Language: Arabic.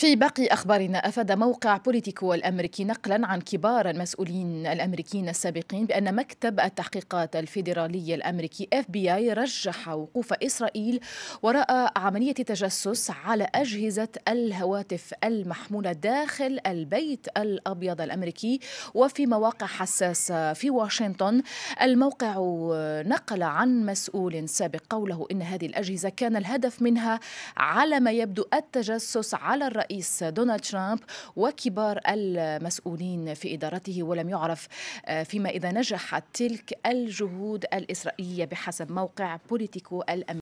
في باقي أخبارنا أفاد موقع بوليتيكو الأمريكي نقلا عن كبار المسؤولين الأمريكيين السابقين بأن مكتب التحقيقات الفيدرالي الأمريكي اف بي اي رجح وقوف إسرائيل وراء عملية تجسس على أجهزة الهواتف المحمولة داخل البيت الأبيض الأمريكي وفي مواقع حساسة في واشنطن الموقع نقل عن مسؤول سابق قوله إن هذه الأجهزة كان الهدف منها على ما يبدو التجسس على الرئيس الرئيس دونالد ترامب وكبار المسؤولين في إدارته ولم يعرف آه، فيما إذا نجحت تلك الجهود الإسرائيلية بحسب موقع بوليتيكو الأمريكي